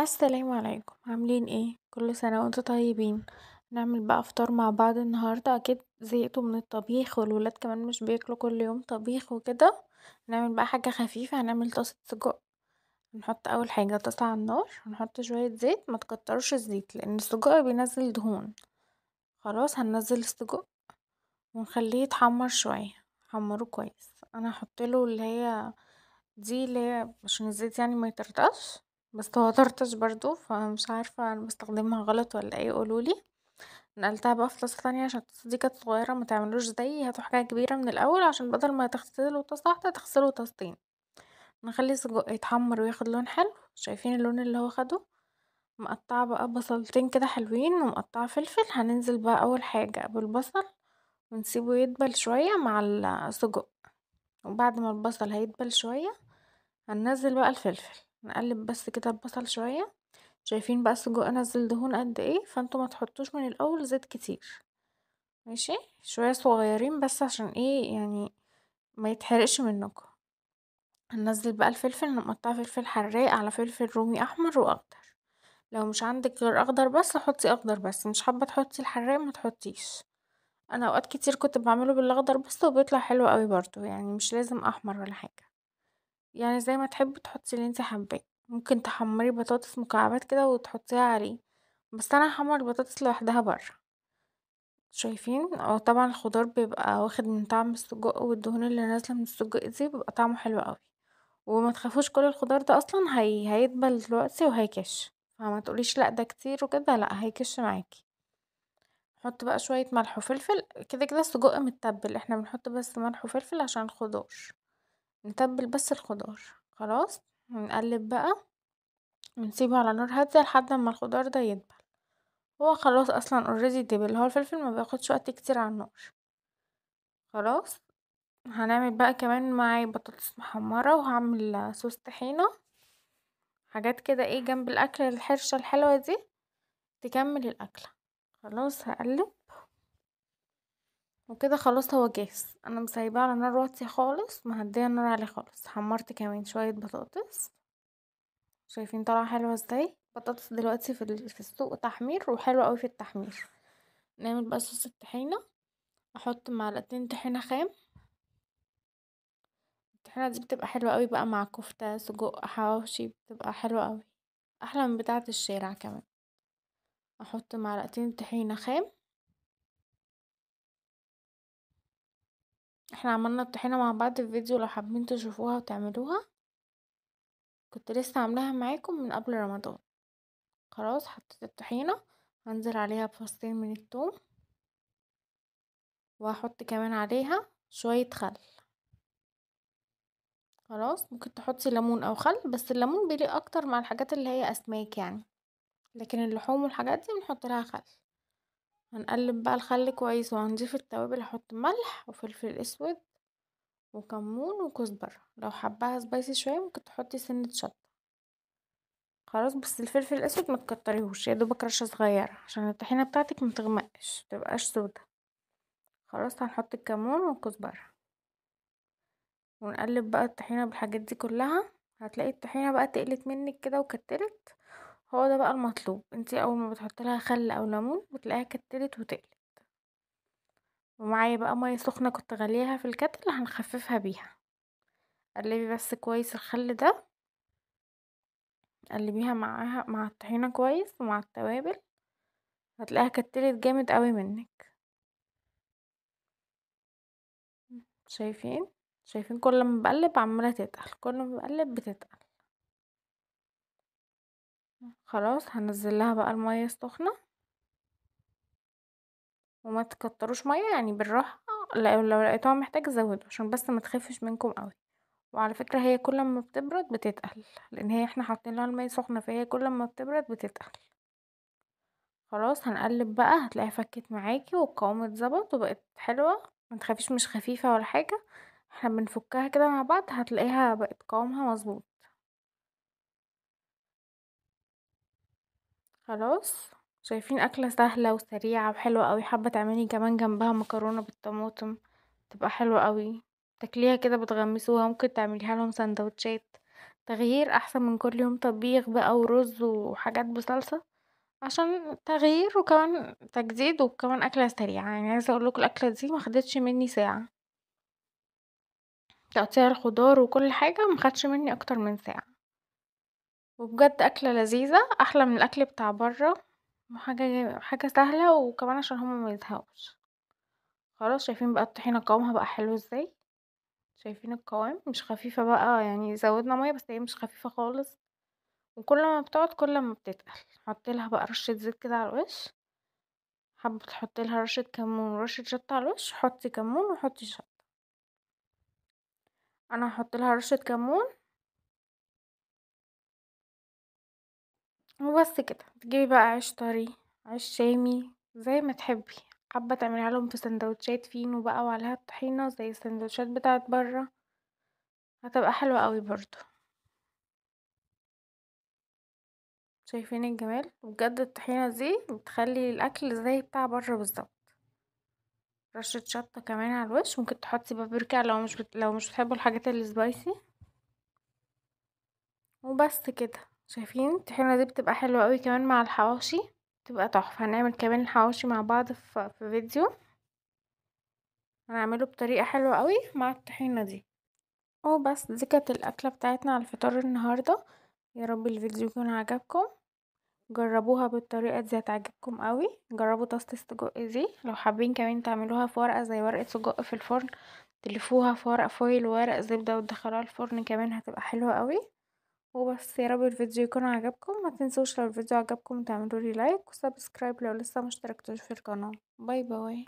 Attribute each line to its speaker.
Speaker 1: السلام عليكم عاملين ايه كل سنه وانتم طيبين نعمل بقى فطار مع بعض النهارده اكيد زهقتوا من الطبيخ والولاد كمان مش بياكلوا كل يوم طبيخ وكده نعمل بقى حاجه خفيفه هنعمل طاسه سجق نحط اول حاجه طاسه على النار ونحط شويه زيت ما تكتروش الزيت لان السجق بينزل دهون خلاص هننزل السجق ونخليه يتحمر شويه حمره كويس انا هحط له اللي هي دي اللي هي عشان الزيت يعني ما يترتقش بس توترتش برضو فمش عارفة انا بستخدمها غلط ولا ايه قولولي نقلتها بقى في طاسة تانية عشان الطاسة دي كانت صغيرة متعملوش زي هاتوا حاجة كبيرة من الأول عشان بدل ما تغسلوا طاسة واحدة تغسلوا طاستين نخلي السجق يتحمر وياخد لون حلو شايفين اللون اللي هو خده مقطعة بقى بصلتين كده حلوين ومقطعة فلفل هننزل بقى أول حاجة بالبصل ونسيبه يدبل شوية مع السجق وبعد ما البصل هيدبل شوية هننزل بقى الفلفل نقلب بس كده البصل شوية شايفين بقى السجق انزل دهون قد ايه فانتوا ما تحطوش من الاول زيت كتير ماشي شوية صغيرين بس عشان ايه يعني ما يتحرقش منكم هننزل بقى الفلفل نقطع فلفل حراق على فلفل رومي احمر واخضر لو مش عندك غير اخضر بس حطي اخضر بس مش حابه تحطي الحراق ما تحطيش انا اوقات كتير كنت بعمله بالاخضر بس وبيطلع حلو قوي برضو يعني مش لازم احمر ولا حاجه يعني زي ما تحبّي تحطّي اللي أنتِ حباه ممكن تحمّري بطاطس مكعبات كده وتحطّيها عليه، بس أنا هحمر بطاطس لوحدها برّه، شايفين؟ آه طبعًا الخضار بيبقى واخد من طعم السجق والدهون اللي نازلة من السجق دي بيبقى طعمه حلو أوي، وما تخافوش كل الخضار ده أصلًا هي هيدبل دلوقتي وهيكِش، فما تقوليش لأ ده كتير وكده لأ هيكِش معاكي نحط بقى شوية ملح وفلفل، كده كده السجق متّبل احنا بنحط بس ملح وفلفل عشان الخضار. نتبل بس الخضار خلاص ونقلب بقى ونسيبه على نار هادية لحد ما الخضار ده يدبل هو خلاص اصلا اوريدي دبل هو الفلفل ما بياخدش وقت كتير على النار خلاص هنعمل بقى كمان معي بطاطس محمرة وهعمل صوص طحينة حاجات كده ايه جنب الاكل الحرشة الحلوة دي تكمل الاكلة خلاص هقلب وكده خلاص هو جاهز انا مسايباه على نار واطيه خالص مهديه النار عليه خالص حمرت كمان شويه بطاطس شايفين طالعه حلوه ازاي بطاطس دلوقتي في, في السوق تحمير وحلوه قوي في التحمير نعمل بقى صوص الطحينه احط معلقتين طحينه خام الطحينه دي بتبقى حلوه قوي بقى مع كفته سجق حواوشي بتبقى حلوه قوي احلى من بتاعه الشارع كمان احط معلقتين طحينه خام احنا عملنا الطحينة مع بعض في فيديو لو حابين تشوفوها وتعملوها كنت لسه عاملاها معاكم من قبل رمضان خلاص حطيت الطحينة هنزل عليها بفصلين من التوم وهحط كمان عليها شوية خل خلاص ممكن تحطي ليمون او خل بس الليمون بيليق اكتر مع الحاجات اللي هي اسماك يعني لكن اللحوم والحاجات دي بنحط لها خل هنقلب بقى الخل كويس وهنضيف التوابل هحط ملح وفلفل اسود وكمون وكزبرة لو حباها سبايسي شوية ممكن تحطي سنة شطة خلاص بس الفلفل الاسود ما تكتريهوش يا دوبك رشة صغيرة عشان الطحينة بتاعتك ما تغمقش متبقاش سودا خلاص هنحط الكمون والكزبرة ونقلب بقى الطحينة بالحاجات دي كلها هتلاقي الطحينة بقى تقلت منك كده وكترت هو ده بقى المطلوب انتي اول ما بتحط لها خل او ليمون بتلاقيها كتلت وتقلت ومعايا بقى ميه سخنه كنت غليها في الكتل هنخففها بيها قلبي بس كويس الخل ده قلبيها معاها مع الطحينه كويس ومع التوابل هتلاقيها كتلت جامد قوي منك شايفين شايفين كل ما بقلب عماله تتقل كل ما بقلب بتتقل خلاص هنزلها بقى المية السخنة وما تكتروش مية يعني بالراحة لو لو لقيتوها محتاجة زودوا عشان بس ما تخفش منكم قوي وعلى فكرة هي كل ما بتبرد بتتقل لان هي احنا حاطين لها المية سخنة فهي كل ما بتبرد بتتقل خلاص هنقلب بقى هتلاقيها فكت معاكي والقوام اتظبط وبقت حلوة ما تخافيش مش خفيفة ولا حاجة احنا بنفكها كده مع بعض هتلاقيها بقت قوامها مظبوط خلاص شايفين أكلة سهلة وسريعة وحلوة أوي حابة تعملي كمان جنبها مكرونة بالطماطم تبقى حلوة أوي تاكليها كده بتغمسوها ممكن تعمليها لهم سندوتشات تغيير أحسن من كل يوم طبيخ بقى ورز وحاجات بصلصة عشان تغيير وكمان تجديد وكمان أكلة سريعة يعني عايزة أقولكوا الأكلة دي مخدتش مني ساعة تقطيع الخضار وكل حاجة مخدش مني أكتر من ساعة وبجد أكلة لذيذة أحلى من الأكل بتاع برا وحاجة حاجة سهلة وكمان عشان هما ميزهقوش خلاص شايفين بقى الطحينة قوامها بقى حلو ازاي شايفين القوام مش خفيفة بقى يعني زودنا مية بس هي مش خفيفة خالص وكل ما بتقعد كل ما بتتقل حطيلها بقى رشة زيت كده على الوش حابة تحطيلها رشة كمون ورشة شطة على الوش حطي كمون وحطي شطة انا هحطلها رشة كمون وبس كده تجيبي بقى عيش طري عيش شامي زي ما تحبي حابه تعملي لهم في سندوتشات فينو بقى وعليها الطحينه زي السندوتشات بتاعه بره هتبقى حلوه قوي برضو شايفين الجمال بجد الطحينه دي بتخلي الاكل زي بتاع بره بالظبط رشه شطه كمان على الوش ممكن تحطي بابريكا لو مش بت... لو مش بتحبوا الحاجات السبايسي وبس كده شايفين الطحينة دي بتبقى حلوة قوي كمان مع الحواوشي بتبقى تحفة هنعمل كمان الحواوشي مع بعض في, فيديو هنعمله بطريقة حلوة قوي مع الطحينة دي وبس دي كانت الأكلة بتاعتنا على الفطار النهاردة يا رب الفيديو يكون عجبكم جربوها بالطريقة دي هتعجبكم قوي جربوا طاسة السجق دي لو حابين كمان تعملوها في ورقة زي ورقة سجق في الفرن تلفوها في ورق فويل وورق زبدة وتدخلوها الفرن كمان هتبقى حلوة قوي وبس يا رب الفيديو يكون عجبكم ما تنسوش لو الفيديو عجبكم تعملوا لي لايك وسبسكرايب لو لسه مشتركتوش في القناة باي باي